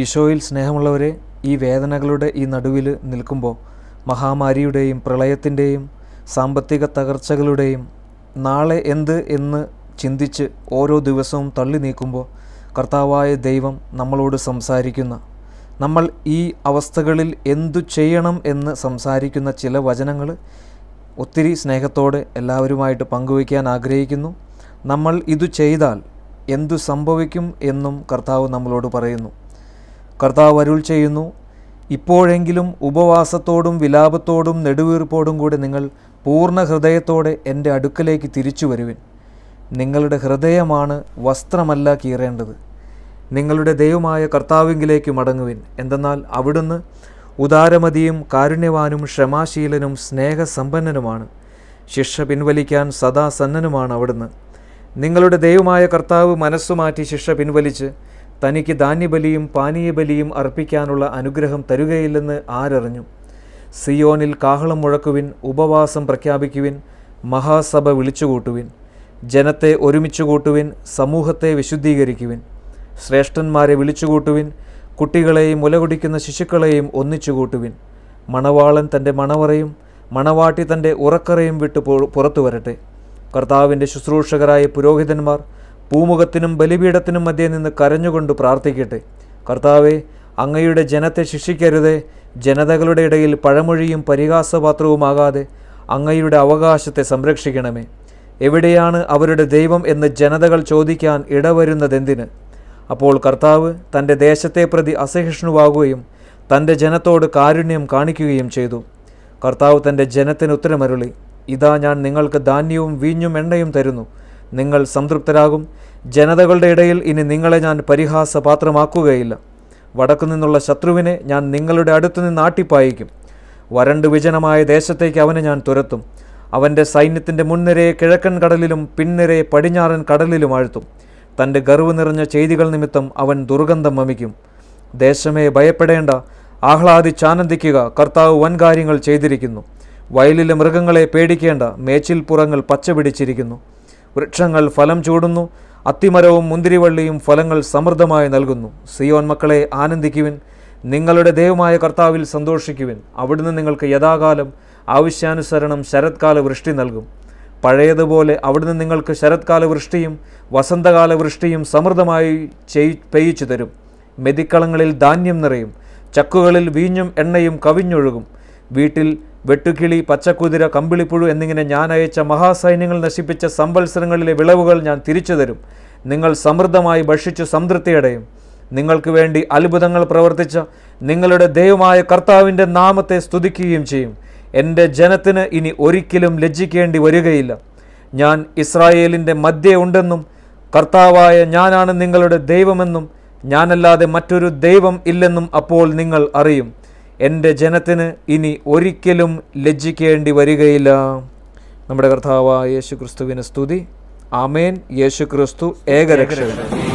ഈശോയിൽ സ്നേഹമുള്ളവരെ ഈ വേദനകളുടെ ഈ നടുവിൽ നിൽക്കുമ്പോൾ മഹാമാരിയുടെയും പ്രളയത്തിൻ്റെയും സാമ്പത്തിക തകർച്ചകളുടെയും നാളെ എന്ത് എന്ന് ചിന്തിച്ച് ഓരോ ദിവസവും തള്ളി നീക്കുമ്പോൾ കർത്താവായ ദൈവം നമ്മളോട് സംസാരിക്കുന്ന നമ്മൾ ഈ അവസ്ഥകളിൽ എന്തു ചെയ്യണം എന്ന് സംസാരിക്കുന്ന ചില വചനങ്ങൾ ഒത്തിരി സ്നേഹത്തോടെ എല്ലാവരുമായിട്ട് പങ്കുവയ്ക്കാൻ ആഗ്രഹിക്കുന്നു നമ്മൾ ഇത് ചെയ്താൽ എന്തു സംഭവിക്കും എന്നും കർത്താവ് നമ്മളോട് പറയുന്നു കർത്താവ് അരുൾ ചെയ്യുന്നു ഇപ്പോഴെങ്കിലും ഉപവാസത്തോടും വിലാപത്തോടും നെടുവീർപ്പോടും കൂടെ നിങ്ങൾ പൂർണ്ണ ഹൃദയത്തോടെ എൻ്റെ അടുക്കലേക്ക് തിരിച്ചു വരുവിൻ നിങ്ങളുടെ ഹൃദയമാണ് വസ്ത്രമല്ല കീറേണ്ടത് നിങ്ങളുടെ ദൈവമായ കർത്താവിങ്കിലേക്ക് മടങ്ങുവിൻ എന്തെന്നാൽ അവിടുന്ന് ഉദാരമതിയും കാരുണ്യവാനും ക്ഷമാശീലനും സ്നേഹസമ്പന്നനുമാണ് ശിക്ഷ പിൻവലിക്കാൻ സദാസന്നനുമാണ് അവിടുന്ന് നിങ്ങളുടെ ദൈവമായ കർത്താവ് മനസ്സുമാറ്റി ശിക്ഷ പിൻവലിച്ച് തനിക്ക് ധാന്യബലിയും പാനീയബലിയും അർപ്പിക്കാനുള്ള അനുഗ്രഹം തരുകയില്ലെന്ന് ആരറിഞ്ഞു സിയോനിൽ കാഹളം മുഴക്കുവിൻ ഉപവാസം പ്രഖ്യാപിക്കുവിൻ മഹാസഭ വിളിച്ചുകൂട്ടുവിൻ ജനത്തെ ഒരുമിച്ച് കൂട്ടുവിൻ സമൂഹത്തെ വിശുദ്ധീകരിക്കുവിൻ ശ്രേഷ്ഠന്മാരെ വിളിച്ചുകൂട്ടുവിൻ കുട്ടികളെയും മുലകുടിക്കുന്ന ശിശുക്കളെയും ഒന്നിച്ചു കൂട്ടുവിൻ മണവാളൻ തൻ്റെ മണവറയും മണവാട്ടി തൻ്റെ ഉറക്കറയും വിട്ടു പുറത്തു വരട്ടെ കർത്താവിൻ്റെ ശുശ്രൂഷകരായ പുരോഹിതന്മാർ പൂമുഖത്തിനും ബലിപീഠത്തിനും മധ്യേ നിന്ന് കരഞ്ഞുകൊണ്ട് പ്രാർത്ഥിക്കട്ടെ കർത്താവെ അങ്ങയുടെ ജനത്തെ ശിക്ഷിക്കരുതേ ജനതകളുടെ ഇടയിൽ പഴമൊഴിയും പരിഹാസപാത്രവുമാകാതെ അങ്ങയുടെ അവകാശത്തെ സംരക്ഷിക്കണമേ എവിടെയാണ് അവരുടെ ദൈവം എന്ന് ജനതകൾ ചോദിക്കാൻ ഇടവരുന്നതെന്തിന് അപ്പോൾ കർത്താവ് തൻ്റെ ദേശത്തെ പ്രതി അസഹിഷ്ണുവാകുകയും തൻ്റെ ജനത്തോട് കാരുണ്യം കാണിക്കുകയും ചെയ്തു കർത്താവ് തൻ്റെ ജനത്തിന് ഉത്തരമരുളി ഇതാ ഞാൻ നിങ്ങൾക്ക് ധാന്യവും വീഞ്ഞും എണ്ണയും തരുന്നു നിങ്ങൾ സംതൃപ്തരാകും ജനതകളുടെ ഇടയിൽ ഇനി നിങ്ങളെ ഞാൻ പരിഹാസപാത്രമാക്കുകയില്ല വടക്കു നിന്നുള്ള ശത്രുവിനെ ഞാൻ നിങ്ങളുടെ അടുത്തു നിന്ന് ആട്ടിപ്പായിക്കും വരണ്ടു വിജനമായ ദേശത്തേക്ക് അവനെ ഞാൻ തുരത്തും അവൻ്റെ സൈന്യത്തിൻ്റെ മുൻനിരയെ കിഴക്കൻ കടലിലും പിൻനിരയെ പടിഞ്ഞാറൻ കടലിലും ആഴ്ത്തും തൻ്റെ ഗർവ് നിറഞ്ഞ ചെയ്തികൾ നിമിത്തം അവൻ ദുർഗന്ധം വമിക്കും ദേശമേ ഭയപ്പെടേണ്ട ആഹ്ലാദിച്ചാനന്ദിക്കുക കർത്താവ് വൻകാര്യങ്ങൾ ചെയ്തിരിക്കുന്നു വയലിലെ മൃഗങ്ങളെ പേടിക്കേണ്ട മേച്ചിൽ പുറങ്ങൾ പച്ചപിടിച്ചിരിക്കുന്നു വൃക്ഷങ്ങൾ ഫലം ചൂടുന്നു അത്തിമരവും മുന്തിരിവള്ളിയും ഫലങ്ങൾ സമൃദ്ധമായി നൽകുന്നു സിയോൻ മക്കളെ ആനന്ദിക്കുവിൻ നിങ്ങളുടെ ദൈവമായ കർത്താവിൽ സന്തോഷിക്കുവിൻ അവിടുന്ന് നിങ്ങൾക്ക് യഥാകാലം ആവശ്യാനുസരണം ശരത്കാല വൃഷ്ടി നൽകും പഴയതുപോലെ അവിടുന്ന് നിങ്ങൾക്ക് ശരത്കാല വൃഷ്ടിയും വസന്തകാല വൃഷ്ടിയും സമൃദ്ധമായി ചെയ് തരും മെതിക്കളങ്ങളിൽ ധാന്യം നിറയും ചക്കുകളിൽ വീഞ്ഞും എണ്ണയും കവിഞ്ഞൊഴുകും വീട്ടിൽ വെട്ടുക്കിളി പച്ചക്കുതിര കമ്പിളിപ്പുഴു എന്നിങ്ങനെ ഞാൻ അയച്ച മഹാസൈന്യങ്ങൾ നശിപ്പിച്ച സമ്പത്സരങ്ങളിലെ വിളവുകൾ ഞാൻ തിരിച്ചു തരും നിങ്ങൾ സമൃദ്ധമായി ഭക്ഷിച്ചു സംതൃപ്തിയടയും നിങ്ങൾക്ക് വേണ്ടി അത്ഭുതങ്ങൾ പ്രവർത്തിച്ച നിങ്ങളുടെ ദൈവമായ കർത്താവിൻ്റെ നാമത്തെ സ്തുതിക്കുകയും ചെയ്യും എൻ്റെ ജനത്തിന് ഇനി ഒരിക്കലും ലജ്ജിക്കേണ്ടി വരികയില്ല ഞാൻ ഇസ്രായേലിൻ്റെ മധ്യേ ഉണ്ടെന്നും കർത്താവായ ഞാനാണ് നിങ്ങളുടെ ദൈവമെന്നും ഞാനല്ലാതെ മറ്റൊരു ദൈവം ഇല്ലെന്നും അപ്പോൾ നിങ്ങൾ അറിയും എൻ്റെ ജനത്തിന് ഇനി ഒരിക്കലും ലജ്ജിക്കേണ്ടി വരികയില്ല നമ്മുടെ കർത്താവായ യേശു ക്രിസ്തുവിന് സ്തുതി ആമേൻ യേശു ക്രിസ്തു ഏകരക്ഷകൻ